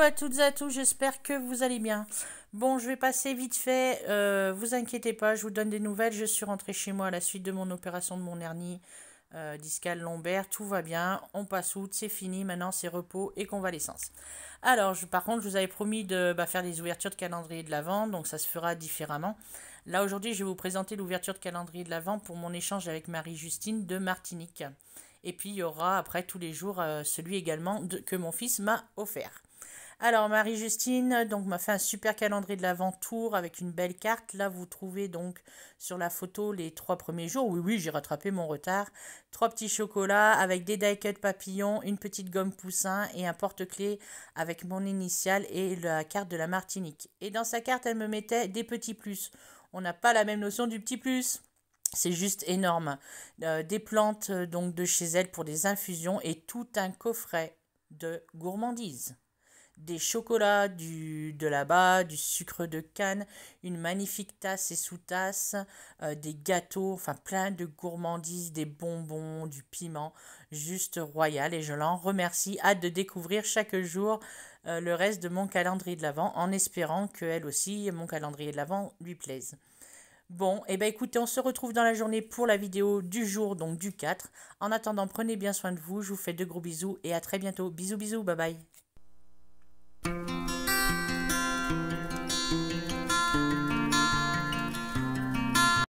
à toutes et à tous, j'espère que vous allez bien. Bon, je vais passer vite fait, euh, vous inquiétez pas, je vous donne des nouvelles. Je suis rentrée chez moi à la suite de mon opération de mon hernie euh, discale lombaire, tout va bien, on passe août, c'est fini, maintenant c'est repos et convalescence. Alors, par contre, je vous avais promis de bah, faire des ouvertures de calendrier de l'Avent, donc ça se fera différemment. Là, aujourd'hui, je vais vous présenter l'ouverture de calendrier de l'Avent pour mon échange avec Marie-Justine de Martinique. Et puis, il y aura après tous les jours euh, celui également que mon fils m'a offert. Alors Marie-Justine donc m'a fait un super calendrier de l'aventure avec une belle carte. Là vous trouvez donc sur la photo les trois premiers jours. Oui oui j'ai rattrapé mon retard. Trois petits chocolats avec des die-cut papillons, une petite gomme poussin et un porte-clés avec mon initiale et la carte de la Martinique. Et dans sa carte elle me mettait des petits plus. On n'a pas la même notion du petit plus. C'est juste énorme. Euh, des plantes donc de chez elle pour des infusions et tout un coffret de gourmandises des chocolats, du, de là-bas, du sucre de canne, une magnifique tasse et sous-tasse, euh, des gâteaux, enfin plein de gourmandises, des bonbons, du piment, juste royal. Et je l'en remercie. Hâte de découvrir chaque jour euh, le reste de mon calendrier de l'Avent en espérant qu'elle aussi, mon calendrier de l'Avent, lui plaise. Bon, et eh ben, écoutez, on se retrouve dans la journée pour la vidéo du jour, donc du 4. En attendant, prenez bien soin de vous, je vous fais de gros bisous et à très bientôt. Bisous bisous, bye bye.